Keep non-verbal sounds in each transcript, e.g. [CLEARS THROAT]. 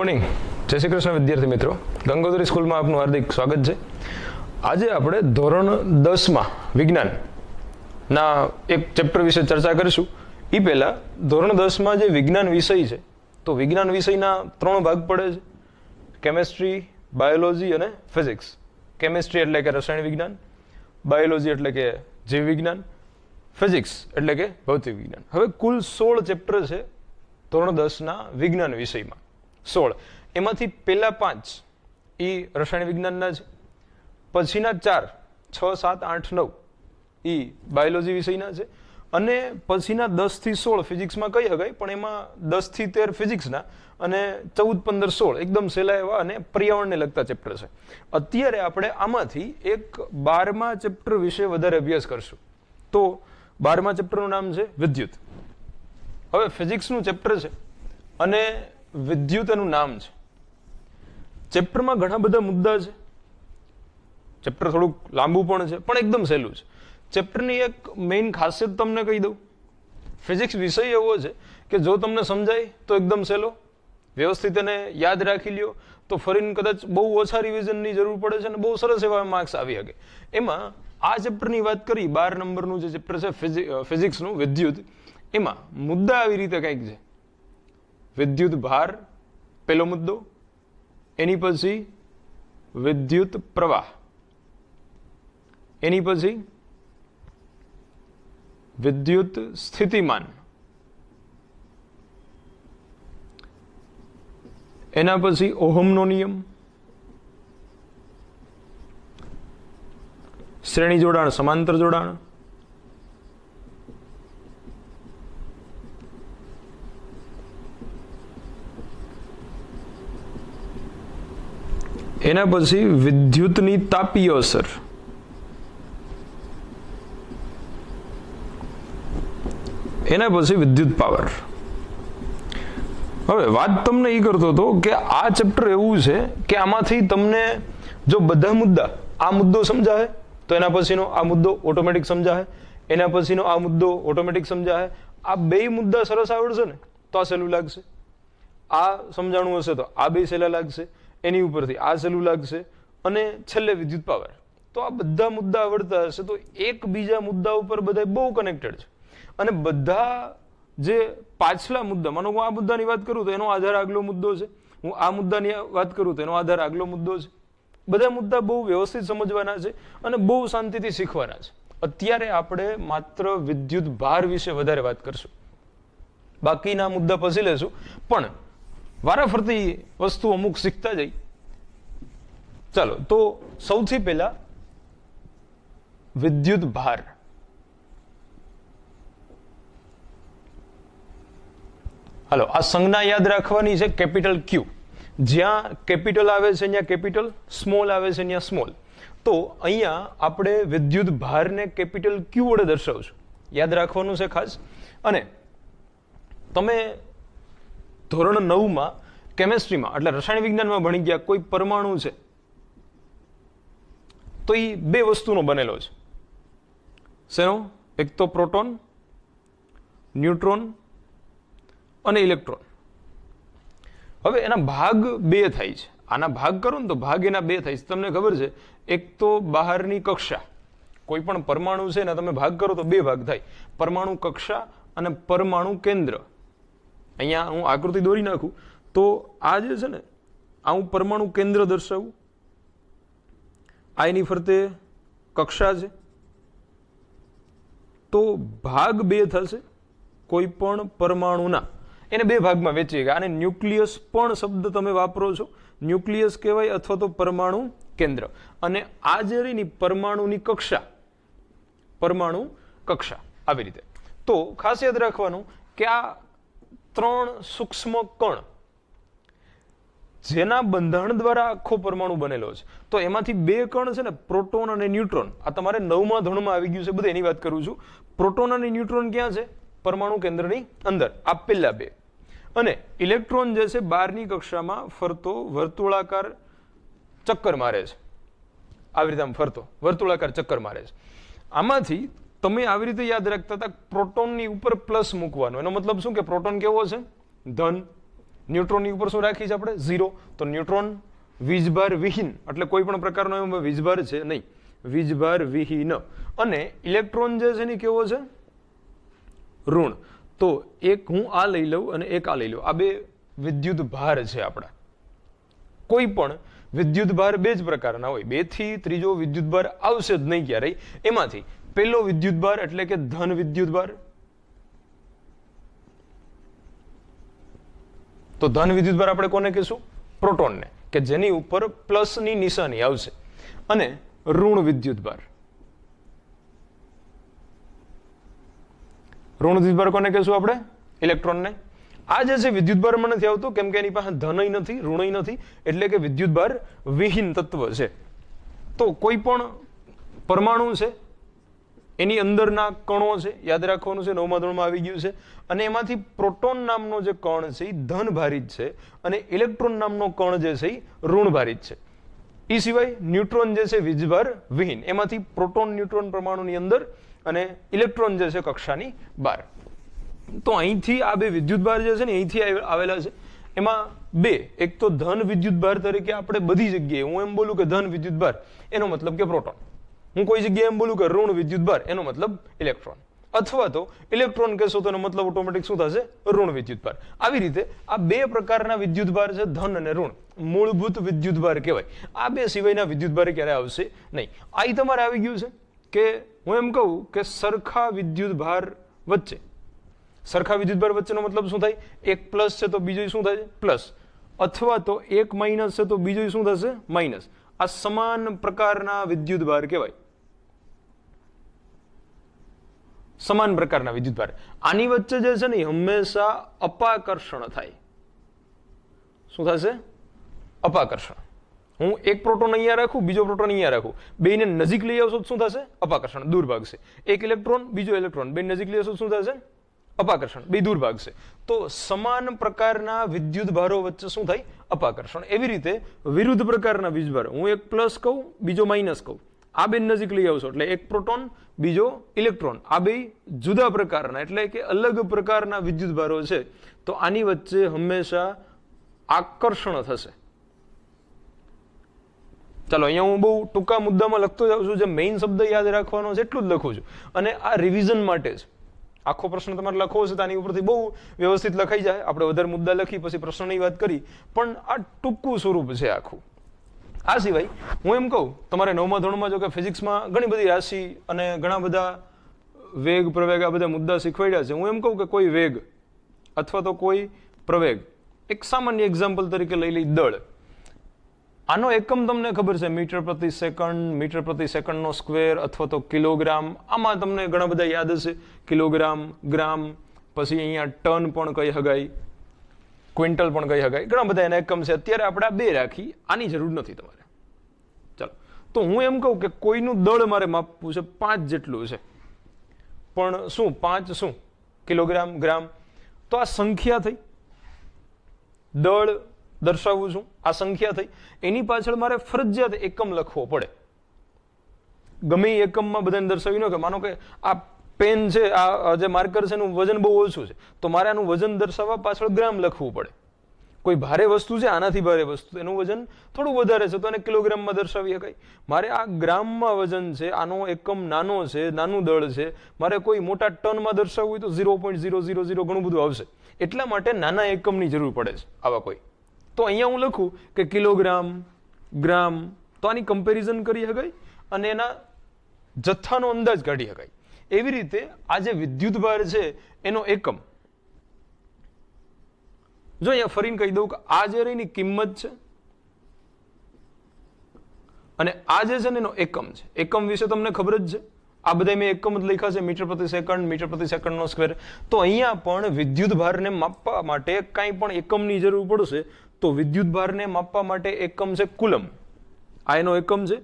Morning જય શ્રી કૃષ્ણ વિદ્યાર્થી મિત્રો ગંગોત્રી સ્કૂલમાં આપનું હાર્દિક સ્વાગત છે આજે આપણે ધોરણ દસમાં વિજ્ઞાનના એક ચેપ્ટર વિશે ચર્ચા કરીશું એ પહેલાં ધોરણ દસમાં જે વિજ્ઞાન વિષય છે તો વિજ્ઞાન વિષયના ત્રણ ભાગ પડે છે કેમેસ્ટ્રી બાયોલોજી અને ફિઝિક્સ કેમેસ્ટ્રી એટલે કે રસાયણ વિજ્ઞાન બાયોલોજી એટલે કે જીવ વિજ્ઞાન ફિઝિક્સ એટલે કે ભૌતિક વિજ્ઞાન હવે કુલ સોળ ચેપ્ટર છે ધોરણ દસના વિજ્ઞાન વિષયમાં સોળ એમાંથી પહેલાં પાંચ એ રસાયણ વિજ્ઞાનના છે પછીના ચાર છ સાત આઠ નવ એ બાયોલોજી વિષયના છે અને પછીના દસથી સોળ ફિઝિક્સમાં કઈ શકાય પણ એમાં દસથી તેર ફિઝિક્સના અને ચૌદ પંદર સોળ એકદમ સહેલા એવા અને પર્યાવરણને લગતા ચેપ્ટર છે અત્યારે આપણે આમાંથી એક બારમા ચેપ્ટર વિશે વધારે અભ્યાસ કરશું તો બારમા ચેપ્ટરનું નામ છે વિદ્યુત હવે ફિઝિક્સનું ચેપ્ટર છે અને વિદ્યુત એનું નામ છે ચેપ્ટરમાં ઘણા બધા મુદ્દા છે ચેપ્ટર થોડુંક લાંબુ પણ છે પણ એકદમ સહેલું છે ચેપ્ટરની એક મેઇન ખાસિયત તમને કહી દઉં ફિઝિક્સ વિષય એવો છે કે જો તમને સમજાય તો એકદમ સહેલો વ્યવસ્થિત એને યાદ રાખી લ્યો તો ફરીને કદાચ બહુ ઓછા રિવિઝનની જરૂર પડે છે અને બહુ સરસ એવા માર્ક્સ આવી શકે એમાં આ ચેપ્ટરની વાત કરી બાર નંબરનું જે ચેપ્ટર છે ફિઝિક્સનું વિદ્યુત એમાં મુદ્દા આવી રીતે કંઈક છે વિદ્યુત ભાર પેલો મુદ્દો એની પછી વિદ્યુત પ્રવાહ એની પછી વિદ્યુત સ્થિતિમાન એના પછી ઓહમનો નિયમ શ્રેણી જોડાણ સમાંતર જોડાણ એના પછી વિદ્યુતની તાપીય અસર એના પછી વિદ્યુત પાવર હવે વાત તમને એ કરતો હતો કે આ ચેપ્ટર એવું છે કે આમાંથી તમને જો બધા મુદ્દા આ મુદ્દો સમજાય તો એના પછીનો આ મુદ્દો ઓટોમેટિક સમજાય એના પછીનો આ મુદ્દો ઓટોમેટિક સમજાય આ બે મુદ્દા સરસ આવડશે ને તો આ સહેલું લાગશે આ સમજાણું હશે તો આ બે સહેલા લાગશે એની ઉપરથી આ સહેલું લાગશે અને છેલ્લે વિદ્યુત પાવર તો આ બધા મુદ્દા આવડતા હશે તો એકબીજા મુદ્દા ઉપર બધા બહુ કનેક્ટેડ છે અને બધા જે પાછલા મુદ્દા માનો હું આ મુદ્દાની વાત કરું તો એનો આધાર આગલો મુદ્દો છે હું આ મુદ્દાની વાત કરું તો એનો આધાર આગલો મુદ્દો છે બધા મુદ્દા બહુ વ્યવસ્થિત સમજવાના છે અને બહુ શાંતિથી શીખવાના છે અત્યારે આપણે માત્ર વિદ્યુત ભાર વિશે વધારે વાત કરશું બાકીના મુદ્દા પછી લેશું પણ વારાફરતી વસ્તુ અમુક શીખતા જઈ ચાલો તો સૌથી પહેલા વિદ્યુત ભાર હાલો આ સંજ્ઞા યાદ રાખવાની છે કેપિટલ ક્યુ જ્યાં કેપિટલ આવે છે ત્યાં કેપિટલ સ્મોલ આવે છે ત્યાં સ્મોલ તો અહીંયા આપણે વિદ્યુત ભારને કેપિટલ ક્યુ વડે દર્શાવશું યાદ રાખવાનું છે ખાસ અને તમે ધોરણ નવમાં કેમેસ્ટ્રીમાં એટલે રસાયણ વિજ્ઞાનમાં ભણી ગયા કોઈ પરમાણુ છે તો એ બે વસ્તુનો બનેલો છે શેનો એક તો પ્રોટોન ન્યુટ્રોન અને ઇલેક્ટ્રોન હવે એના ભાગ બે થાય છે આના ભાગ કરો ને તો ભાગ એના બે થાય છે તમને ખબર છે એક તો બહારની કક્ષા કોઈ પણ પરમાણુ છે ને તમે ભાગ કરો તો બે ભાગ થાય પરમાણુ કક્ષા અને પરમાણુ કેન્દ્ર અહીંયા હું આકૃતિ દોરી નાખું તો આ જે છે ને આ હું પરમાણુ કેન્દ્ર દર્શાવું આ એની ફરતે કક્ષા છે તો ભાગ બે થશે કોઈ પણ પરમાણુના એને બે ભાગમાં વેચીએ આને ન્યુક્લિયસ પણ શબ્દ તમે વાપરો છો ન્યુક્લિયસ કહેવાય અથવા તો પરમાણુ કેન્દ્ર અને આ જે રહીની પરમાણુની કક્ષા પરમાણુ કક્ષા આવી રીતે તો ખાસ યાદ રાખવાનું કે આ ત્રણ સૂક્ષ્મ કણ જેના બંધારણ દ્વારા આખો પરમાણુ બનેલો છે તો એમાંથી બે કણ છે ને પ્રોટોન અને ન્યુટ્રોન આ તમારે નવમા ધણમાં આવી ગયું છે બધું એની વાત કરું છું પ્રોટોન અને ન્યુટ્રોન ક્યાં છે પરમાણુ કેન્દ્રની અંદર આ પહેલા બે અને ઇલેક્ટ્રોન જે છે બારની કક્ષામાં ફરતો વર્તુળાકાર ચક્કર મારે છે આવી રીતે આમ ફરતો વર્તુળાકાર ચક્કર મારે છે આમાંથી તમે આવી રીતે યાદ રાખતા હતા પ્રોટોનની ઉપર પ્લસ મૂકવાનો એનો મતલબ શું કે પ્રોટોન કેવો છે ધન ન્યુટ્રોનની ઉપર શું રાખી છે આપણે ઝીરો તો ન્યુટ્રોન વીજભાર વિહીન એટલે કોઈ પણ પ્રકારનો એમાં વીજભાર છે નહીં વીજભાર વિહીન અને ઇલેક્ટ્રોન જે છે એની કેવો છે ઋણ તો એક હું આ લઈ લઉં અને એક આ લઈ લઉં આ બે વિદ્યુત ભાર છે આપણા કોઈ પણ વિદ્યુત ભાર બે જ પ્રકારના હોય બેથી ત્રીજો વિદ્યુત ભાર આવશે જ નહીં ક્યારેય એમાંથી પેલો વિદ્યુતભાર એટલે કે ધન વિદ્યુતભાર તો ધન વિદ્યુતભાર આપણે કોને કહીશું પ્રોટોનને કે જેની ઉપર પ્લસની નિશાની આવશે અને ઋણ વિદ્યુતભાર ઋણ વિદ્યુતભાર કોને કહીશું આપણે ઇલેક્ટ્રોનને આ જે છે વિદ્યુતભાર મને નથી આવતું કેમ કે એની પાસે ધનય નથી ઋણય નથી એટલે કે વિદ્યુતભાર વિહીન તત્વ છે તો કોઈ પણ પરમાણુ છે એની અંદરના કણો છે યાદ રાખવાનું છે નવમા ધોરણમાં આવી ગયું છે અને એમાંથી પ્રોટોન નામનો જે કણ છે એ ધન ભારિત છે અને ઇલેક્ટ્રોન નામનો કણ જે છે એ ઋણ ભારિત છે એ સિવાય ન્યુટ્રોન જે છે વીજભાર વિહીન એમાંથી પ્રોટોન ન્યુટ્રોન પરમાણુની અંદર અને ઇલેક્ટ્રોન જે છે કક્ષાની બહાર તો અહીંથી આ બે વિદ્યુતભાર જે છે ને અહીંથી આવેલા છે એમાં બે એક તો ધન વિદ્યુતભાર તરીકે આપણે બધી જગ્યાએ હું એમ બોલું કે ધન વિદ્યુતભાર એનો મતલબ કે પ્રોટોન હું કોઈ જગ્યાએ એમ બોલું કે ઋણ વિદ્યુતભાર એનો મતલબ ઇલેક્ટ્રોન અથવા તો ઇલેક્ટ્રોન કહેશો તો એનો મતલબ ઓટોમેટિક શું થશે ઋણ વિદ્યુતભાર આવી રીતે આ બે પ્રકારના વિદ્યુતભાર છે ધન અને ઋણ મૂળભૂત વિદ્યુતભાર કહેવાય આ બે સિવાયના વિદ્યુતભાર ક્યારે આવશે નહીં આ તમારે આવી ગયું છે કે હું એમ કહું કે સરખા વિદ્યુતભાર વચ્ચે સરખા વિદ્યુતભાર વચ્ચેનો મતલબ શું થાય એક પ્લસ છે તો બીજો શું થાય પ્લસ અથવા તો એક માઇનસ છે તો બીજો શું થશે માઇનસ આ સમાન પ્રકારના વિદ્યુતભાર કહેવાય સમાન પ્રકારના વિદ્યુતભાર આની વચ્ચે જે છે ને હંમેશા અપાકર્ષણ થાય શું થશે અપાકર્ષણ હું એક પ્રોટોન અહીંયા રાખું બીજો પ્રોટોન અહીંયા રાખું બેને નજીક લઈ આવશો શું થશે અપાકર્ષણ દૂર ભાગશે એક ઇલેક્ટ્રોન બીજો ઇલેક્ટ્રોન બે નજીક લઈ આવશો શું થશે અપાકર્ષણ બે દૂર ભાગશે તો સમાન પ્રકારના વિદ્યુત ભારો વચ્ચે શું થાય અપાકર્ષણ એવી રીતે વિરુદ્ધ પ્રકારના વીજભાર હું એક પ્લસ કહું બીજો માઇનસ કહું આ બે નજીક લઈ આવશો એટલે એક પ્રોટોન બીજો ઇલેક્ટ્રોન આ બે જુદા પ્રકારના એટલે કે અલગ પ્રકારના વિદ્યુત ભારો છે તો આની વચ્ચે હંમેશા આકર્ષણ થશે ચાલો અહીંયા હું બહુ ટૂંકા મુદ્દામાં લખતો જાઉં છું જે મેઇન શબ્દ યાદ રાખવાનો છે એટલું જ લખું છું અને આ રિવિઝન માટે જ આખો પ્રશ્ન તમારે લખવો છે તો આની ઉપરથી બહુ વ્યવસ્થિત લખાઈ જાય આપણે વધારે મુદ્દા લખી પછી પ્રશ્નની વાત કરી પણ આ ટૂંકું સ્વરૂપ છે આખું આ સિવાય હું એમ કહું તમારે નવમા ધોરણમાં જો કે ફિઝિક્સમાં ઘણી બધી રાશિ અને ઘણા બધા વેગ પ્રવેગ આ બધા મુદ્દા શીખવાડ્યા છે હું એમ કહું કે કોઈ વેગ અથવા તો કોઈ પ્રવેગ એક સામાન્ય એક્ઝામ્પલ તરીકે લઈ લઈ દળ આનો એકમ તમને ખબર છે મીટર પ્રતિ સેકન્ડ મીટર પ્રતિ સેકન્ડનો સ્ક્વેર અથવા તો કિલોગ્રામ આમાં તમને ઘણા બધા યાદ હશે કિલોગ્રામ ગ્રામ પછી અહીંયા ટન પણ કહી શકાય ક્વિન્ટલ પણ કહી શકાય ઘણા બધા એના એકમ છે અત્યારે આપણે બે રાખી આની જરૂર નથી તમારે ચાલો તો હું એમ કહું કે કોઈનું દળ મારે માપવું છે પાંચ જેટલું છે પણ શું પાંચ શું કિલોગ્રામ ગ્રામ તો આ સંખ્યા થઈ દળ દર્શાવું છું આ સંખ્યા થઈ એની પાછળ મારે ફરજિયાત એકમ લખવો પડે ગમે એકમમાં બધાને દર્શાવી ન કે માનો કે આ પેન છે આ જે માર્કર છે એનું વજન બહુ ઓછું છે તો મારે આનું વજન દર્શાવવા પાછળ ગ્રામ લખવું પડે કોઈ ભારે વસ્તુ છે આનાથી ભારે વસ્તુ એનું વજન થોડું વધારે છે તો એને કિલોગ્રામમાં દર્શાવી શકાય મારે આ ગ્રામમાં વજન છે આનો એકમ નાનો છે નાનું દળ છે મારે કોઈ મોટા ટનમાં દર્શાવવું હોય તો zero point zero zero zero ઘણું બધું આવશે એટલા માટે નાના એકમની જરૂર પડે છે આવા કોઈ તો અહીંયા હું લખું કે કિલોગ્રામ ગ્રામ તો આની કમ્પેરિઝન કરી શકાય અને એના જથ્થાનો અંદાજ કાઢી શકાય એવી રીતે આ જે વિદ્યુત ભાર છે એનો એકમ જો અહીંયા ફરીને કહી દઉં કે આ જે રહીની કિંમત છે અને આ જે છે ને એનો એકમ છે એકમ વિશે તમને ખબર જ છે આ બધા મેં એકમ જ લખ્યા છે મીટર પ્રતિ સેકન્ડ મીટર પ્રતિ સેકન્ડનો સ્ક્વેર તો અહીંયા પણ વિદ્યુત ભારને માપવા માટે કાંઈ પણ એકમની જરૂર પડશે તો વિદ્યુત ભારને માપવા માટે એકમ છે કુલમ આ એનો એકમ છે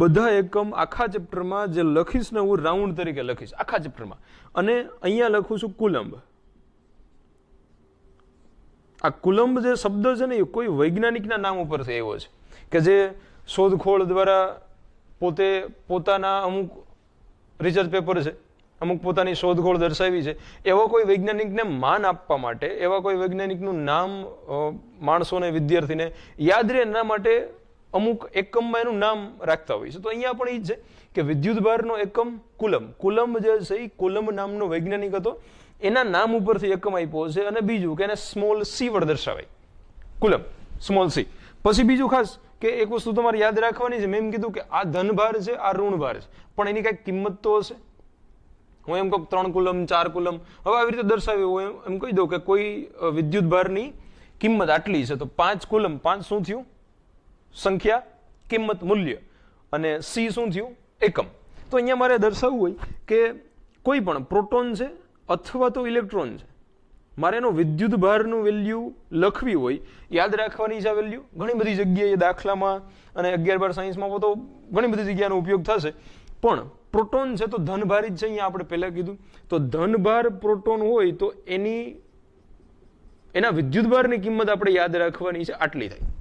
બધા એકમ આખા ચેપ્ટરમાં જે લખીશ ને હું રાઉન્ડ તરીકે લખીશ આખા ચેપ્ટરમાં અને અહીંયા લખું છું કુલંબ આ કુલંબ જે શબ્દ છે ને એ કોઈ વૈજ્ઞાનિકના નામ ઉપરથી એવો છે કે જે શોધખોળ દ્વારા પોતે પોતાના અમુક રિસર્ચ પેપર છે અમુક પોતાની શોધખોળ દર્શાવી છે એવા કોઈ વૈજ્ઞાનિકને માન આપવા માટે એવા કોઈ વૈજ્ઞાનિકનું નામ માણસોને વિદ્યાર્થીને યાદ રહે એના માટે અમુક એકમમાં એનું નામ રાખતા હોય છે તો અહીંયા પણ એ જ છે કે વિદ્યુતભારનો એકમ કુલમ કુલમ જે છે એ કુલમ નામનો વૈજ્ઞાનિક હતો એના નામ ઉપરથી એકમ આપ્યો છે અને બીજું કે એને સ્મોલ સી વડે દર્શાવાય કુલમ સ્મોલ સી પછી બીજું ખાસ કે એક વસ્તુ તમારે યાદ રાખવાની છે મેં એમ કીધું કે આ ધનભાર છે આ ઋણભાર છે પણ એની કાંઈક કિંમત તો હશે હું એમ કહું ત્રણ કુલમ ચાર કુલમ હવે આવી રીતે દર્શાવ્યું હું એમ કહી દઉં કે કોઈ વિદ્યુત ભારની કિંમત આટલી છે તો પાંચ કુલમ પાંચ શું થયું સંખ્યા કિંમત મૂલ્ય અને સી શું થયું એકમ તો અહીંયા મારે દર્શાવવું હોય કે કોઈ પણ પ્રોટોન છે અથવા તો ઇલેક્ટ્રોન છે મારે એનો વિદ્યુત ભારનું વેલ્યુ લખવી હોય યાદ રાખવાની છે આ વેલ્યુ ઘણી બધી જગ્યાએ દાખલામાં અને અગિયાર બાર સાયન્સમાં તો ઘણી બધી જગ્યાનો ઉપયોગ થશે પણ પ્રોટોન છે તો ધનભારી જ છે અહીંયા આપણે પહેલાં કીધું તો ધનભાર પ્રોટોન હોય તો એની એના વિદ્યુત ભારની કિંમત આપણે યાદ રાખવાની છે આટલી થાય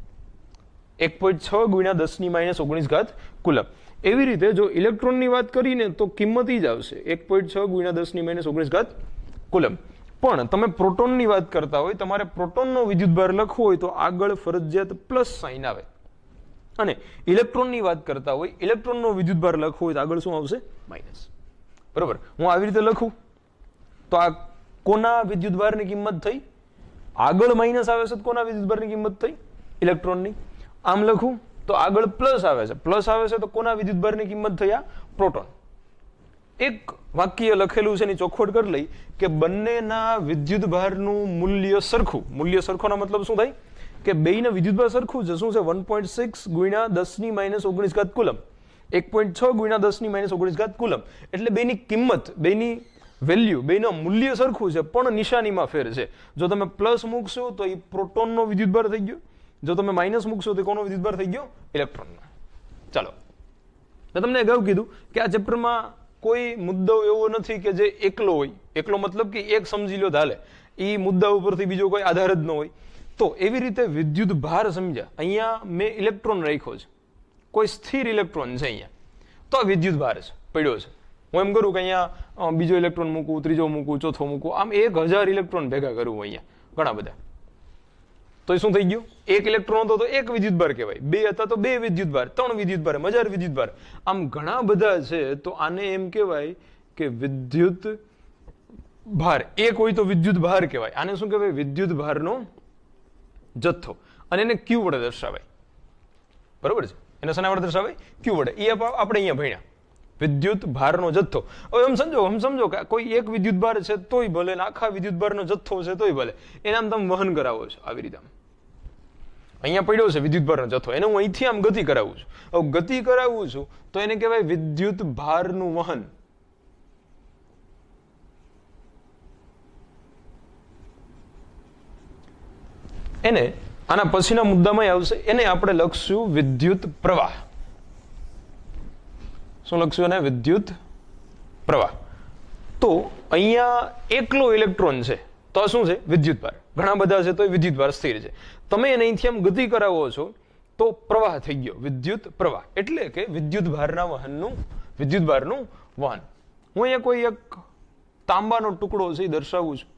એક પોઈન્ટ છ ગુણ્યા દસની માઇનસ ઓગણીસ ઘાત કુલબ એવી રીતે જો ઇલેક્ટ્રોનની વાત કરીને તો કિંમત જ આવશે એક પોઈન્ટ છ ગુણ્યા દસની માઇનસ ઓગણીસ ઘાત કુલમ પણ તમે પ્રોટોનની વાત કરતા હોય તમારે પ્રોટોનનો વિદ્યુતભાર લખવો હોય તો આગળ ફરજિયાત પ્લસ સાઇન આવે અને ઇલેક્ટ્રોનની વાત કરતા હોય ઇલેક્ટ્રોનનો વિદ્યુતભાર લખવો હોય તો આગળ શું આવશે માઇનસ બરાબર હું આવી રીતે લખું તો આ કોના વિદ્યુતભારની કિંમત થઈ આગળ માઇનસ આવે છે કોના વિદ્યુતભારની કિંમત થઈ ઇલેક્ટ્રોનની આમ લખું તો આગળ પ્લસ આવે છે પ્લસ આવે છે તો કોના વિદ્યુતભારની કિંમત થયા પ્રોટોન એક વાક્ય લખેલું છે એની ચોખવટ કરી લઈ કે બંનેના વિદ્યુતભારનું મૂલ્ય સરખું મૂલ્ય સરખોના મતલબ શું થાય કે બેયના વિદ્યુતભાર સરખું છે શું છે વન પોઈન્ટ સિક્સ ગુણ્યા દસની માઇનસ ઓગણીસ ઘાત કુલમ એક પોઈન્ટ છ ગુણ્યા દસની માઇનસ ઓગણીસ ઘાત કુલમ એટલે બેની કિંમત બેની વેલ્યુ બેનો મૂલ્ય સરખું છે પણ નિશાનીમાં ફેર છે જો તમે પ્લસ મૂકશો તો એ પ્રોટોનનો વિદ્યુતભાર થઈ ગયો જો તમે માઇનસ મૂકશો તો કોનો વિદ્યુતભાર થઈ ગયો ઇલેક્ટ્રોનનો ચાલો મેં તમને અગાઉ કીધું કે આ ચેપ્ટરમાં કોઈ મુદ્દો એવો નથી કે જે એકલો હોય એકલો મતલબ કે એક સમજી લો ધાલે એ મુદ્દા ઉપરથી બીજો કોઈ આધાર જ ન હોય તો એવી રીતે વિદ્યુત ભાર સમજ્યા અહીંયા મેં ઇલેક્ટ્રોન રાખ્યો છે કોઈ સ્થિર ઇલેક્ટ્રોન છે અહીંયા તો વિદ્યુત ભાર છે પડ્યો છે હું એમ કરું કે અહીંયા બીજો ઇલેક્ટ્રોન મૂકું ત્રીજો મૂકું ચોથો મૂકું આમ એક હજાર ઇલેક્ટ્રોન ભેગા કરું અહીંયા ઘણા બધા તો એ શું થઈ ગયું એક ઇલેક્ટ્રોન હતો તો એક વિદ્યુત ભાર કહેવાય બે હતા તો બે વિદ્યુત ભાર ત્રણ વિદ્યુત વિદ્યુતભાર એમ હજાર ભાર આમ ઘણા બધા છે તો આને એમ કહેવાય કે વિદ્યુત ભાર એક હોય તો વિદ્યુત ભાર કહેવાય આને શું કહેવાય વિદ્યુત ભારનો જથ્થો અને એને ક્યુ વડે દર્શાવાય બરોબર છે એને શેના વડે દર્શાવાય ક્યુ વડે એ આપણે અહીંયા ભણ્યા વિદ્યુત ભારનો જથ્થો હવે એમ સમજો એમ સમજો કે કોઈ એક વિદ્યુત ભાર છે તોય ભલે આખા વિદ્યુત ભારનો જથ્થો છે તોય ભલે એને આમ તમે વહન કરાવો છો આવી રીતે અહીંયા પડ્યો છે વિદ્યુતભારનો જથ્થો એને હું અહીંથી આમ ગતિ કરાવું છું હવે ગતિ કરાવું છું તો એને કહેવાય વિદ્યુત ભારનું વહન એને આના પછીના મુદ્દામાં આવશે એને આપણે લખશું વિદ્યુત પ્રવાહ શું લખશું એને વિદ્યુત પ્રવાહ તો અહીંયા એકલો ઇલેક્ટ્રોન છે તો શું છે વિદ્યુત ભાર ઘણા બધા છે તો એ વિદ્યુતભાર સ્થિર છે તમે એને અહીંથી આમ ગતિ કરાવો છો તો પ્રવાહ થઈ ગયો વિદ્યુત પ્રવાહ એટલે કે વિદ્યુત વિદ્યુતભારના વહનનું ભારનું વહન હું અહીંયા કોઈ એક તાંબાનો ટુકડો છે એ દર્શાવું છું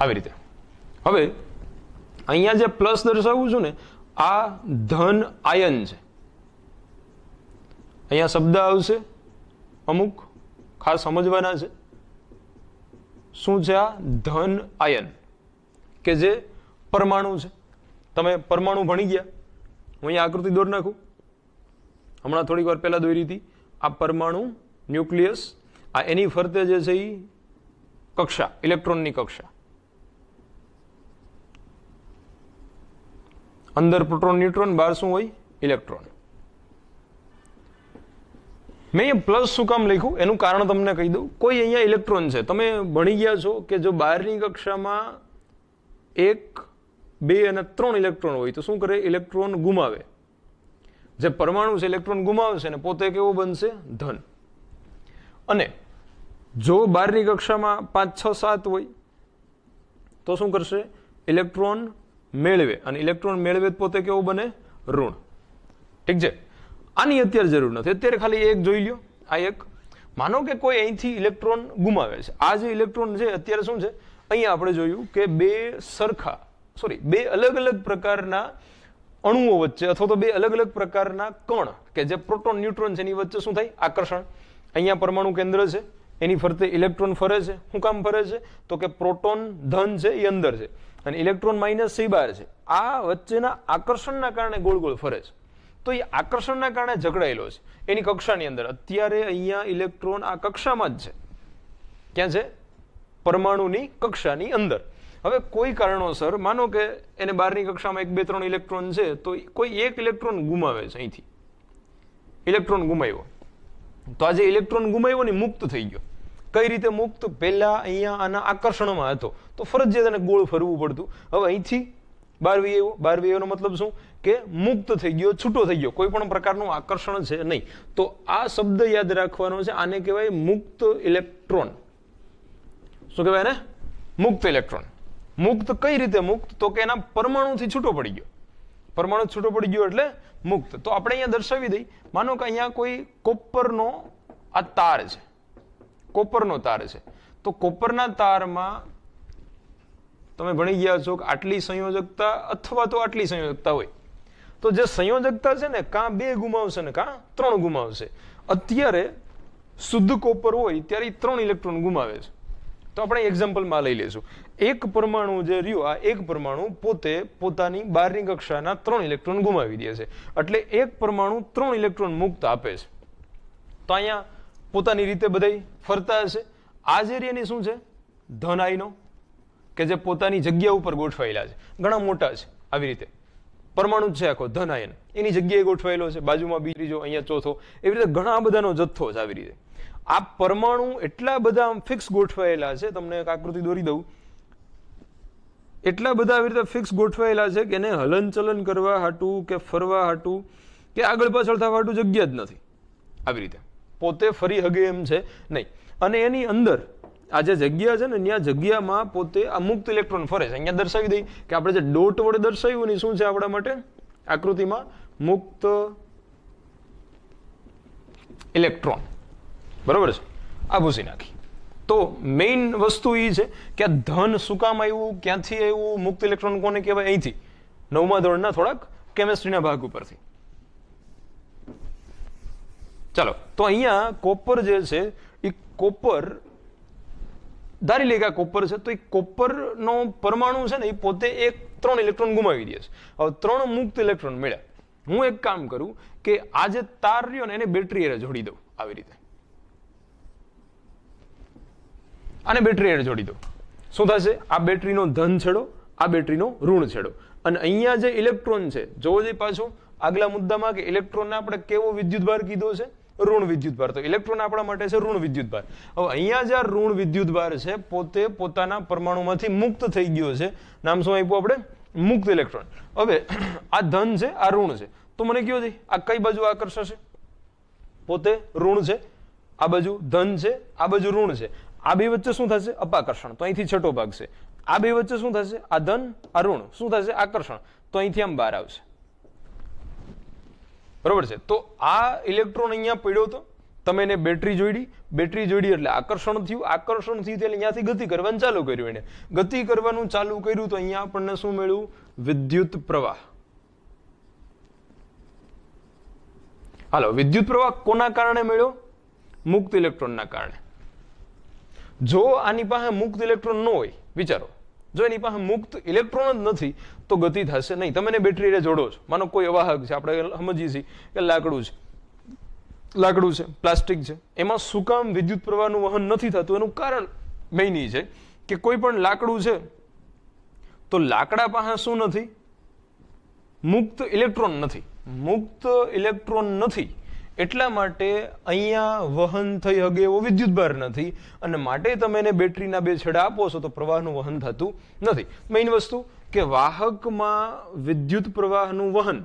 આવી રીતે હવે અહીંયા જે પ્લસ દર્શાવું છું ને આ ધન આયન છે અહીંયા શબ્દ આવશે અમુક ખાસ સમજવાના છે શું છે આ ધન આયન કે જે પરમાણુ છે તમે પરમાણુ ભણી ગયા હું અહીંયા આકૃતિ દોરી નાખું હમણાં થોડીક વાર પહેલાં દોરી હતી આ પરમાણુ ન્યુક્લિયસ આ એની ફરતે જે છે એ કક્ષા ઇલેક્ટ્રોનની કક્ષા અંદર પ્રોટોન ન્યુટ્રોન બહાર શું હોય ઇલેક્ટ્રોન મેં અહીંયા પ્લસ શું કામ લખ્યું એનું કારણ તમને કહી દઉં કોઈ અહીંયા ઇલેક્ટ્રોન છે તમે ભણી ગયા છો કે જો બહારની કક્ષામાં એક બે અને ત્રણ ઇલેક્ટ્રોન હોય તો શું કરે ઇલેક્ટ્રોન ગુમાવે જે પરમાણુ છે ઇલેક્ટ્રોન ગુમાવશે ને પોતે કેવો બનશે ધન અને જો બહારની કક્ષામાં પાંચ છ સાત હોય તો શું કરશે ઇલેક્ટ્રોન મેળવે અને ઇલેક્ટ્રોન મેળવે પોતે કેવો બને ઋણ ઠીક છે આની અત્યારે જરૂર નથી અત્યારે ખાલી એક જોઈ લ્યો આ એક માનો કે કોઈ અહીંથી ઇલેક્ટ્રોન ગુમાવે છે આ જે ઇલેક્ટ્રોન છે અત્યારે શું છે અહીંયા આપણે જોયું કે બે સરખા સોરી બે અલગ અલગ પ્રકારના અણુઓ વચ્ચે અથવા તો બે અલગ અલગ પ્રકારના કણ કે જે પ્રોટોન ન્યુટ્રોન છે એની વચ્ચે શું થાય આકર્ષણ અહીંયા પરમાણુ કેન્દ્ર છે એની ફરતે ઇલેક્ટ્રોન ફરે છે શું કામ ફરે છે તો કે પ્રોટોન ધન છે એ અંદર છે અને ઇલેક્ટ્રોન માઇનસ સી બાર છે આ વચ્ચેના આકર્ષણના કારણે ગોળ ગોળ ફરે છે તો એ આકર્ષણના કારણે જકડાયેલો છે એની કક્ષાની અંદર અત્યારે અહીંયા ઇલેક્ટ્રોન આ કક્ષામાં જ છે ક્યાં છે પરમાણુની કક્ષાની અંદર હવે કોઈ કારણોસર માનો કે એને બહારની કક્ષામાં એક બે ત્રણ ઇલેક્ટ્રોન છે તો કોઈ એક ઇલેક્ટ્રોન ગુમાવે છે અહીંથી ઇલેક્ટ્રોન ગુમાવ્યો તો આજે ઇલેક્ટ્રોન ગુમાવ્યો ને મુક્ત થઈ ગયો કઈ રીતે મુક્ત પહેલા અહીંયા આના આકર્ષણમાં હતો તો ફરજિયાત એને ગોળ ફરવું પડતું હવે અહીંથી બારવી આવ્યો બારવી આવ્યોનો મતલબ શું કે મુક્ત થઈ ગયો છૂટો થઈ ગયો કોઈ પણ પ્રકારનું આકર્ષણ છે નહીં તો આ શબ્દ યાદ રાખવાનો છે આને કહેવાય મુક્ત ઇલેક્ટ્રોન શું કહેવાય ને મુક્ત ઇલેક્ટ્રોન મુક્ત કઈ રીતે મુક્ત તો કે એના પરમાણુથી છૂટો પડી ગયો પરમાણુ છૂટો પડી ગયો એટલે મુક્ત તો આપણે અહીંયા દર્શાવી દઈ માનો કે અહીંયા કોઈ કોપરનો આ તાર છે કોપરનો તાર છે તો કોપરના તારમાં તમે ભણી ગયા છો કે આટલી સંયોજકતા અથવા તો આટલી સંયોજકતા હોય તો જે સંયોજકતા છે ને કાં બે ગુમાવશે ને કાં ત્રણ ગુમાવશે અત્યારે શુદ્ધ કોપર હોય ત્યારે ત્રણ ઇલેક્ટ્રોન ગુમાવે છે તો આપણે એક્ઝામ્પલમાં લઈ લઈશું એક પરમાણુ જે રહ્યું આ એક પરમાણુ પોતે પોતાની બારની કક્ષાના ત્રણ ઇલેક્ટ્રોન ગુમાવી દે છે એટલે એક પરમાણુ ત્રણ ઇલેક્ટ્રોન મુક્ત આપે છે તો અહીંયા પોતાની રીતે બધાય ફરતા હશે આ જ એરિયાની શું છે ધન આઈનો કે જે પોતાની જગ્યા ઉપર ગોઠવાયેલા છે ઘણા મોટા છે આવી રીતે પરમાણુ છે આખો ધન આયન એની જગ્યાએ ગોઠવાયેલો છે બાજુમાં બીજો ત્રીજો અહીંયા ચોથો એવી રીતે ઘણા બધાનો જથ્થો છે આવી રીતે આ પરમાણુ એટલા બધા ફિક્સ ગોઠવાયેલા છે તમને એક આકૃતિ દોરી દઉં એટલા બધા આવી રીતે ફિક્સ ગોઠવાયેલા છે કે એને હલનચલન કરવા હાટું કે ફરવા હાટું કે આગળ પાછળ થવા હાટું જગ્યા જ નથી આવી રીતે પોતે ફરી હગે એમ છે નહીં અને એની અંદર આ જે જગ્યા છે ને ત્યાં જગ્યામાં પોતે આ મુક્ત ઇલેક્ટ્રોન ફરે છે અહીંયા દર્શાવી દઈ કે આપણે જે ડોટ વડે દર્શાવ્યું ને શું છે આપણા માટે આકૃતિમાં મુક્ત ઇલેક્ટ્રોન બરોબર છે આ ભૂસી નાખી તો મેઇન વસ્તુ એ છે કે આ ધન શું કામ આવ્યું ક્યાંથી આવ્યું મુક્ત ઇલેક્ટ્રોન કોને કહેવાય અહીંથી નવમા ધોરણના થોડાક કેમેસ્ટ્રીના ભાગ ઉપરથી ચાલો તો અહીંયા કોપર જે છે એ કોપર ધારી લે કે આ કોપર છે તો એ કોપરનો પરમાણુ છે ને એ પોતે એક ત્રણ ઇલેક્ટ્રોન ગુમાવી દે છે હવે ત્રણ મુક્ત ઇલેક્ટ્રોન મળ્યા હું એક કામ કરું કે આ જે તાર રહ્યો ને એને બેટરી એરે જોડી દઉં આવી રીતે આને બેટરી એરે જોડી દઉં શું થશે આ બેટરીનો ધન છેડો આ બેટરીનો ઋણ છેડો અને અહીંયા જે ઇલેક્ટ્રોન છે જોવો જઈ પાછું આગલા મુદ્દામાં કે ઇલેક્ટ્રોનને આપણે કેવો વિદ્યુત વિદ્યુતભાર કીધો છે ઋણ વિદ્યુતભાર તો ઇલેક્ટ્રોન આપણા માટે છે ઋણ વિદ્યુતભાર હવે અહીંયા જે ઋણ વિદ્યુતભાર છે પોતે પોતાના પરમાણુમાંથી મુક્ત થઈ ગયો છે નામ શું આપ્યું આપણે મુક્ત ઇલેક્ટ્રોન હવે [CLEARS THROAT] આ ધન છે આ ઋણ છે તો મને કયો છે આ કઈ બાજુ આકર્ષશે પોતે ઋણ છે આ બાજુ ધન છે આ બાજુ ઋણ છે આ બે વચ્ચે શું થશે અપાકર્ષણ તો અહીંથી છઠ્ઠો ભાગ છે આ બે વચ્ચે શું થશે આ ધન આ ઋણ શું થશે આકર્ષણ તો અહીંથી આમ બહાર આવશે બરોબર છે તો આ ઇલેક્ટ્રોન અહીંયા પડ્યો હતો તમે એને બેટરી જોડી બેટરી જોડી એટલે આકર્ષણ થયું આકર્ષણ થયું એટલે અહીંયાથી ગતિ કરવાનું ચાલુ કર્યું એને ગતિ કરવાનું ચાલુ કર્યું તો અહીંયા આપણને શું મળ્યું વિદ્યુત પ્રવાહ હાલો વિદ્યુત પ્રવાહ કોના કારણે મળ્યો મુક્ત ઇલેક્ટ્રોનના કારણે જો આની પાસે મુક્ત ઇલેક્ટ્રોન ન હોય વિચારો જો એની પાસે મુક્ત ઇલેક્ટ્રોન જ નથી તો ગતિ થશે નહીં તમે એને બેટરીને જોડો છો માનો કોઈ અવાહક છે આપણે સમજીએ છીએ કે લાકડું છે લાકડું છે પ્લાસ્ટિક છે એમાં શું કામ વિદ્યુત પ્રવાહનું વહન નથી થતું એનું કારણ મેઇની છે કે કોઈ પણ લાકડું છે તો લાકડા પાસે શું નથી મુક્ત ઇલેક્ટ્રોન નથી મુક્ત ઇલેક્ટ્રોન નથી એટલા માટે અહીંયા વહન થઈ શકે એવો વિદ્યુતભાર નથી અને માટે તમે એને બેટરીના બે છેડા આપો છો તો પ્રવાહનું વહન થતું નથી મેઇન વસ્તુ કે વાહકમાં વિદ્યુત પ્રવાહનું વહન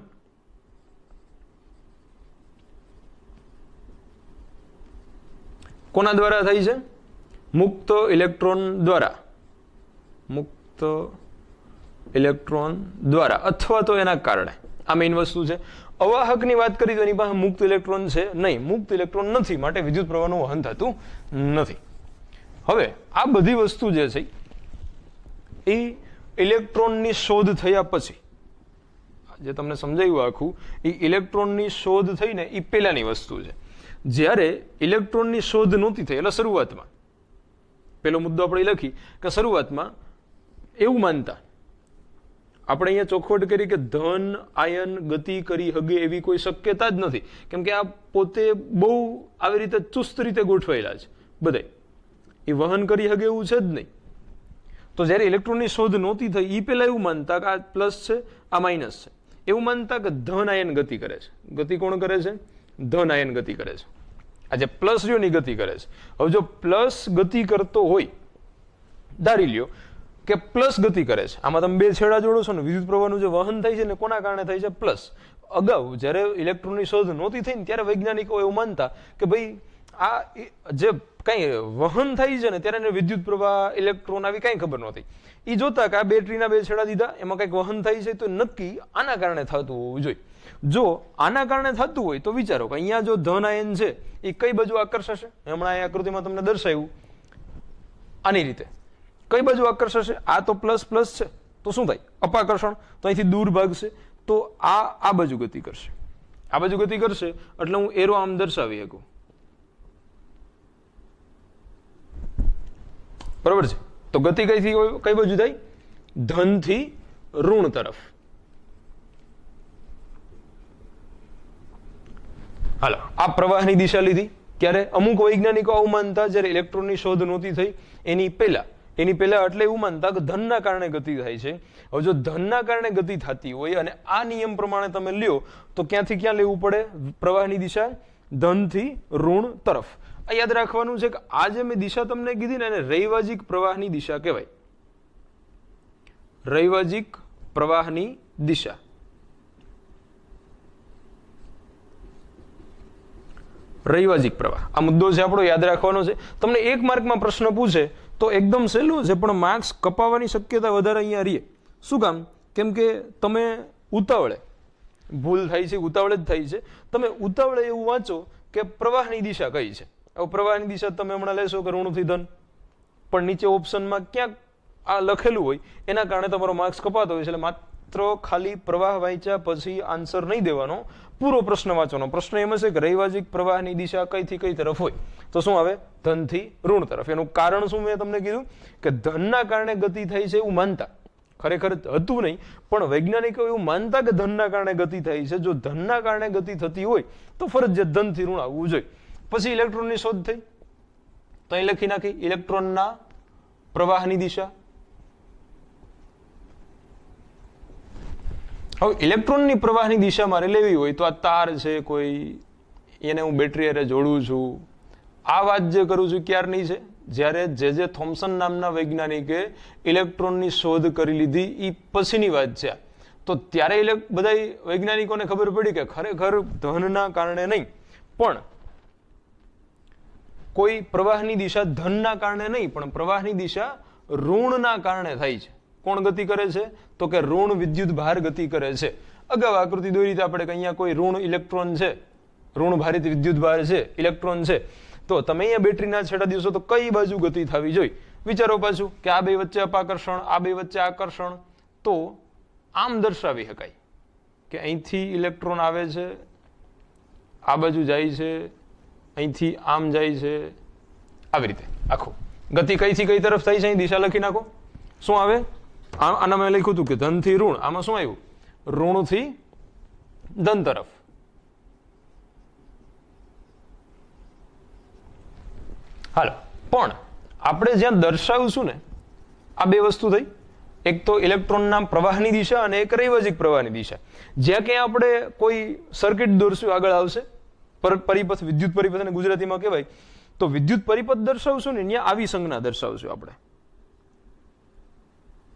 કોના દ્વારા થાય છે મુક્ત ઇલેક્ટ્રોન દ્વારા મુક્ત ઇલેક્ટ્રોન દ્વારા અથવા તો એના કારણે આ મેઇન વસ્તુ છે અવાહકની વાત કરી તો એની પાસે મુક્ત ઇલેક્ટ્રોન છે નહીં મુક્ત ઇલેક્ટ્રોન નથી માટે વિદ્યુત પ્રવાહનું વહન થતું નથી હવે આ બધી વસ્તુ જે છે એ ઇલેક્ટ્રોનની શોધ થયા પછી જે તમને સમજાયું આખું એ ઇલેક્ટ્રોનની શોધ થઈને એ પહેલાંની વસ્તુ છે જ્યારે ઇલેક્ટ્રોનની શોધ નહોતી થઈ એટલે શરૂઆતમાં પેલો મુદ્દો આપણે લખી કે શરૂઆતમાં એવું માનતા આપણે અહીંયા ચોખવટ કરી કે ધન આયન ગતિ કરી હગે એવી કોઈ શક્યતા જ નથી કેમ કે આ પોતે બહુ આવી રીતે ચુસ્ત રીતે ગોઠવાયેલા છે બધે એ વહન કરી હગે એવું છે જ નહીં તો જ્યારે ઇલેક્ટ્રોનની શોધ નહોતી થઈ એ પહેલાં એવું માનતા કે આ પ્લસ છે આ માઇનસ છે એવું માનતા કે ધન આયન ગતિ કરે છે ગતિ કોણ કરે છે ધન આયન ગતિ કરે છે આજે પ્લસ ની ગતિ કરે છે હવે જો પ્લસ ગતિ કરતો હોય ધારી લ્યો કે પ્લસ ગતિ કરે છે આમાં તમે બે છેડા જોડો છો ને વિદ્યુત પ્રવાહનું જે વહન થાય છે ને કોના કારણે થાય છે પ્લસ અગાઉ જ્યારે ઇલેક્ટ્રોનની શોધ નહોતી થઈ ને ત્યારે વૈજ્ઞાનિકો એવું માનતા કે ભાઈ આ જે કંઈ વહન થાય છે ને ત્યારે એને વિદ્યુત પ્રવાહ ઇલેક્ટ્રોન આવી કાંઈ ખબર નહોતી એ જોતા કે આ બેટરીના બે છેડા દીધા એમાં કંઈક વહન થાય છે તો નક્કી આના કારણે થતું હોવું જોઈએ જો આના કારણે થતું હોય તો વિચારો કે અહીંયા જો ધન આયન છે એ કઈ બાજુ આકર્ષાશે હમણાં આ આકૃતિમાં તમને દર્શાવ્યું આની રીતે કઈ બાજુ આકર્ષશે આ તો પ્લસ પ્લસ છે તો શું થાય અપાકર્ષણ તો અહીંથી દૂર ભાગશે તો આ આ બાજુ ગતિ કરશે આ બાજુ ગતિ કરશે એટલે હું એરો આમ દર્શાવી શકું બરાબર છે તો ગતિ કઈથી કઈ બાજુ થાય ધનથી ઋણ તરફ હાલો આ પ્રવાહની દિશા લીધી ત્યારે અમુક વૈજ્ઞાનિકો આવું માનતા જ્યારે ઇલેક્ટ્રોનની શોધ નહોતી થઈ એની પહેલા એની પહેલાં એટલે એવું માનતા કે ધનના કારણે ગતિ થાય છે હવે જો ધનના કારણે ગતિ થતી હોય અને આ નિયમ પ્રમાણે તમે લ્યો તો ક્યાંથી ક્યાં લેવું પડે પ્રવાહની દિશા ધનથી ઋણ તરફ આ યાદ રાખવાનું છે કે આ જે મેં દિશા તમને કીધી ને એને રૈવાજિક પ્રવાહની દિશા કહેવાય રૈવાજિક પ્રવાહની દિશા રૈવાજિક પ્રવાહ આ મુદ્દો છે આપણો યાદ રાખવાનો છે તમને એક માર્કમાં પ્રશ્ન પૂછે તો એકદમ સહેલું છે પણ માર્ક્સ કપાવવાની શક્યતા વધારે અહીંયા રહીએ શું કામ કેમ કે તમે ઉતાવળે ભૂલ થાય છે ઉતાવળે જ થાય છે તમે ઉતાવળે એવું વાંચો કે પ્રવાહની દિશા કઈ છે હવે પ્રવાહની દિશા તમે હમણાં લેશો કે ઋણથી ધન પણ નીચે ઓપ્શનમાં ક્યાંક આ લખેલું હોય એના કારણે તમારો માર્ક્સ કપાતો હોય છે એટલે માત્ર ખાલી પ્રવાહ વાંચ્યા પછી આન્સર નહીં દેવાનો પૂરો પ્રશ્ન વાંચવાનો પ્રશ્ન એમ હશે કે રૈવાજિક પ્રવાહની દિશા કઈથી કઈ તરફ હોય તો શું આવે ધનથી ઋણ તરફ એનું કારણ શું મેં તમને કીધું કે ધનના કારણે ગતિ થઈ છે એવું માનતા ખરેખર હતું નહીં પણ વૈજ્ઞાનિકો એવું માનતા કે ધનના કારણે ગતિ થઈ છે જો ધનના કારણે ગતિ થતી હોય તો ફરજિયાત ધનથી ઋણ આવવું જોઈએ પછી ઇલેક્ટ્રોનની શોધ થઈ તો અહીં લખી નાખી ઇલેક્ટ્રોનના પ્રવાહની દિશા હવે ઇલેક્ટ્રોનની પ્રવાહની દિશા મારે લેવી હોય તો આ તાર છે કોઈ એને હું બેટરી અરે જોડું છું આ વાત જે કરું છું ક્યારની છે જ્યારે જે જે થોમ્સન નામના વૈજ્ઞાનિકે ઇલેક્ટ્રોનની શોધ કરી લીધી એ પછીની વાત છે તો ત્યારે એટલે બધા વૈજ્ઞાનિકોને ખબર પડી કે ખરેખર ધનના કારણે નહીં પણ કોઈ પ્રવાહની દિશા ધનના કારણે નહીં પણ પ્રવાહની દિશા ઋણના કારણે થાય છે કોણ ગતિ કરે છે તો કે ઋણ વિદ્યુત ભાર ગતિ કરે છે અગાઉ આકૃતિ દોરી તો આપણે કે અહીંયા કોઈ ઋણ ઇલેક્ટ્રોન છે ઋણ ભારિત વિદ્યુત ભાર છે ઇલેક્ટ્રોન છે તો તમે અહીંયા બેટરીના છેડા દિવસો તો કઈ બાજુ ગતિ થવી જોઈએ વિચારો પાછું કે આ બે વચ્ચે અપાકર્ષણ આ બે વચ્ચે આકર્ષણ તો આમ દર્શાવી શકાય કે અહીંથી ઇલેક્ટ્રોન આવે છે આ બાજુ જાય છે અહીંથી આમ જાય છે આવી રીતે આખું ગતિ કઈથી કઈ તરફ થઈ છે અહીં દિશા લખી નાખો શું આવે આના મેં લખ્યું હતું કે ધનથી ઋણ આમાં શું આવ્યું ઋણથી ધન તરફ હાલો પણ આપણે જ્યાં દર્શાવ્યું ને આ બે વસ્તુ થઈ એક તો ઇલેક્ટ્રોનના પ્રવાહની દિશા અને એક રૈવજિક પ્રવાહની દિશા જ્યાં ક્યાં આપણે કોઈ સર્કિટ દોરશું આગળ આવશે પર પરિપથ વિદ્યુત પરિપથ અને ગુજરાતીમાં કહેવાય તો વિદ્યુત પરિપથ દર્શાવશું ને ત્યાં આવી સંજ્ઞા દર્શાવશું આપણે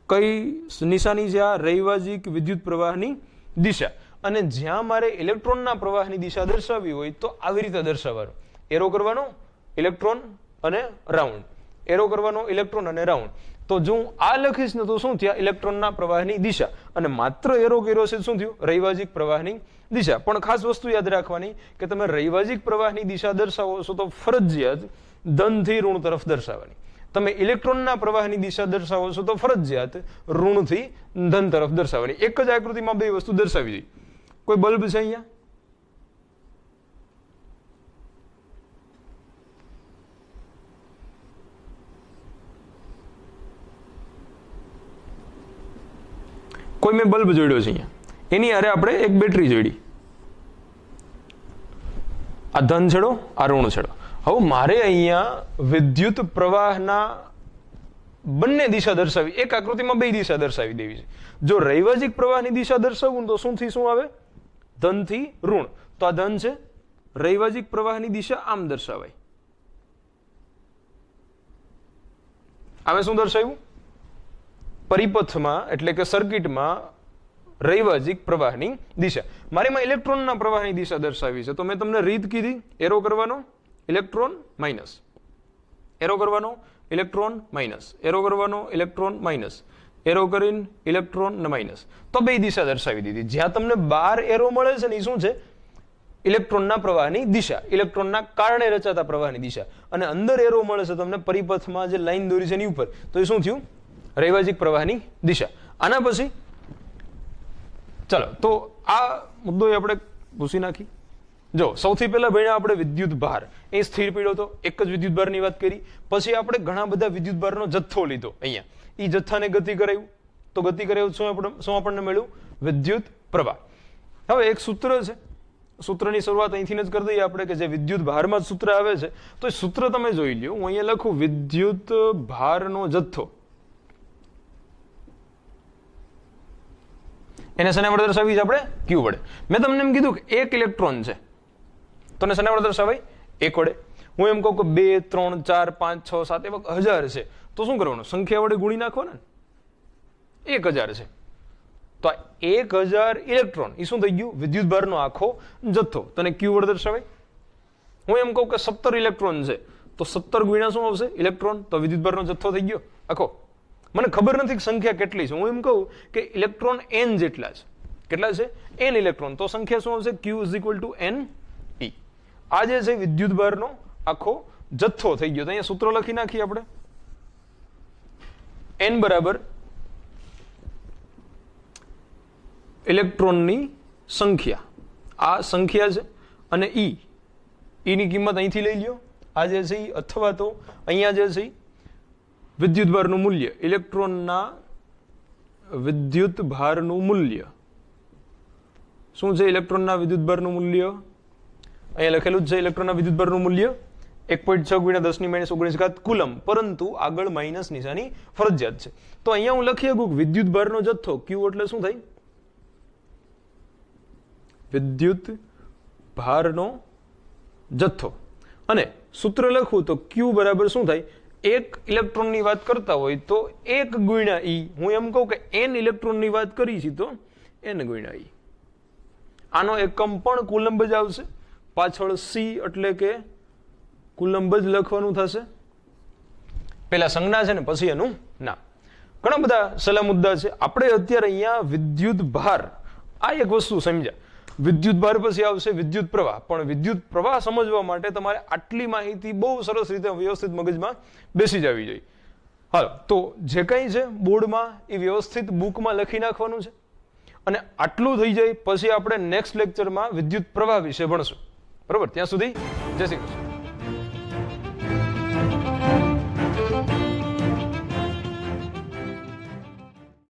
કઈ નિશાની છે આ રૈવાજિક વિદ્યુત પ્રવાહની દિશા અને જ્યાં મારે ઇલેક્ટ્રોનના પ્રવાહની દિશા દર્શાવવી હોય તો આવી રીતે દર્શાવવાનો એરો કરવાનો ઇલેક્ટ્રોન અને રાઉન્ડ એરો કરવાનો ઇલેક્ટ્રોન અને રાઉન્ડ તો જો હું આ લખીશ ને તો શું થયા ઇલેક્ટ્રોનના પ્રવાહની દિશા અને માત્ર એરો કર્યો છે શું થયું રૈવાજિક પ્રવાહની દિશા પણ ખાસ વસ્તુ યાદ રાખવાની કે તમે રૈવાજિક પ્રવાહની દિશા દર્શાવો છો તો ફરજિયાત ધનથી ઋણ તરફ દર્શાવવાની તમે ઇલેક્ટ્રોનના પ્રવાહની દિશા દર્શાવો છો તો ફરજિયાત ઋણથી ધન તરફ દર્શાવવાની એક જ આકૃતિમાં બે વસ્તુ દર્શાવી દીધી કોઈ બલ્બ છે અહીંયા કોઈ મેં બલ્બ જોડ્યો છે અહીંયા એની અરે આપણે એક બેટરી જોડી આ ધન છેડો આ ઋણ છેડો હવે મારે અહીંયા વિદ્યુત પ્રવાહના બંને દિશા દર્શાવી એક આકૃતિમાં બે દિશા દર્શાવી દેવી છે જો રૈવાજિક પ્રવાહની દિશા દર્શાવું તો શુંથી શું આવે ધનથી ઋણ તો આ ધન છે રૈવાજિક પ્રવાહની દિશા આમ દર્શાવાય આમે શું દર્શાવ્યું પરિપથમાં એટલે કે સર્કિટમાં રૈવાજિક પ્રવાહની દિશા મારીમાં ઇલેક્ટ્રોનના પ્રવાહની દિશા દર્શાવી છે તો મેં તમને રીત કીધી એરો કરવાનો ઇલેક્ટ્રોન માઇનસ એરો કરવાનો ઇલેક્ટ્રોન માઇનસ એરો કરવાનો ઇલેક્ટ્રોન માઇનસ એરો કરીને ઇલેક્ટ્રોન માઇનસ તો બે દિશા દર્શાવી દીધી જ્યાં તમને બાર એરો મળે છે ને એ શું છે ઇલેક્ટ્રોનના પ્રવાહની દિશા ઇલેક્ટ્રોનના કારણે રચાતા પ્રવાહની દિશા અને અંદર એરો મળે છે તમને પરિપથમાં જે લાઈન દોરી છે એની ઉપર તો એ શું થયું રૈવાજિક પ્રવાહની દિશા આના પછી ચલો તો આ મુદ્દો આપણે ભૂસી નાખી જો સૌથી પહેલા ભણ્યા આપણે વિદ્યુત ભાર એ સ્થિર પીડો હતો એક જ વિદ્યુત ભારની વાત કરી પછી આપણે ઘણા બધા વિદ્યુત ભારનો જથ્થો લીધો અહીંયા એ જથ્થાને ગતિ કરાયું તો ગતિ કરાયું શું આપણે શું આપણને મળ્યું વિદ્યુત પ્રવાહ હવે એક સૂત્ર છે સૂત્રની શરૂઆત અહીંથી જ કરી દઈએ આપણે કે જે વિદ્યુત ભારમાં જ સૂત્ર આવે છે તો એ સૂત્ર તમે જોઈ લ્યો હું અહીંયા લખું વિદ્યુત ભારનો જથ્થો એને શેના વડે દર્શાવી છે આપણે ક્યુ વડે મેં તમને એમ કીધું કે એક ઇલેક્ટ્રોન છે તને એને શેના વડે દર્શાવાય એક વડે હું એમ કહું કે બે ત્રણ ચાર પાંચ છ સાત એવા હજાર છે તો શું કરવાનું સંખ્યા વડે ગુણી નાખવાના એક હજાર છે તો આ એક હજાર ઇલેક્ટ્રોન એ શું થઈ ગયું વિદ્યુત ભારનો આખો જથ્થો તને ક્યુ વડે દર્શાવાય હું એમ કહું કે સત્તર ઇલેક્ટ્રોન છે તો સત્તર ગુણ્યા શું આવશે ઇલેક્ટ્રોન તો વિદ્યુત ભારનો જથ્થો થઈ ગયો આખો મને ખબર નથી કે સંખ્યા કેટલી છે હું એમ કહું કે ઇલેક્ટ્રોન એન જેટલા છે કેટલા છે એન ઇલેક્ટ્રોન તો સંખ્યા શું આવશે Q is equal to N આ જે છે વિદ્યુતભારનો આખો જથ્થો થઈ ગયો તો અહીંયા સૂત્રો લખી નાખીએ આપણે એન બરાબર ઇલેક્ટ્રોનની સંખ્યા આ સંખ્યા છે અને ઈ e. ઈની e કિંમત અહીંથી લઈ લ્યો આ જે છે અથવા તો અહીંયા જે છે વિદ્યુતભારનું મૂલ્ય ઇલેક્ટ્રોનના વિદ્યુતભારનું મૂલ્ય શું છે ઇલેક્ટ્રોનના વિદ્યુતભારનું મૂલ્ય અહીંયા લખેલું છે ઇલેક્ટ્રોનના વિદ્યુત મૂલ્ય એક પોઈન્ટ છ ગુણ્યા દસની માઇનસ ઓગણીસ ઘાત કુલમ પરંતુ આગળ માઇનસ નિશાની ફરજિયાત છે તો અહીંયા હું લખી શકું વિદ્યુત ભારનો જથ્થો ક્યુ એટલે શું થાય વિદ્યુત ભારનો જથ્થો અને સૂત્ર લખું તો ક્યુ બરાબર શું થાય એક ઇલેક્ટ્રોનની વાત કરતા હોય તો એક ગુણ્યા ઈ e. હું એમ કહું કે એન ઇલેક્ટ્રોનની વાત કરી છે તો એન ગુણ્યા ઈ e. આનો એકમ પણ કુલંબ જ આવશે પાછળ સી એટલે કે કુલંબ જ લખવાનું થશે પહેલા સંજ્ઞા છે ને પછી એનું ના ઘણા બધા સલા મુદ્દા છે આપણે અત્યારે અહીંયા વિદ્યુત ભાર આ એક વસ્તુ સમજ્યા વિદ્યુત ભાર પછી આવશે વિદ્યુત પ્રવાહ પણ વિદ્યુત પ્રવાહ સમજવા માટે તમારે આટલી માહિતી બહુ સરસ રીતે વ્યવસ્થિત મગજમાં બેસી જવી જોઈએ હાલો તો જે કંઈ છે બોર્ડમાં એ વ્યવસ્થિત બુકમાં લખી નાખવાનું છે અને આટલું થઈ જાય પછી આપણે નેક્સ્ટ લેક્ચરમાં વિદ્યુત પ્રવાહ વિશે ભણશું બરોબર ત્યાં સુધી જય શ્રી કૃષ્ણ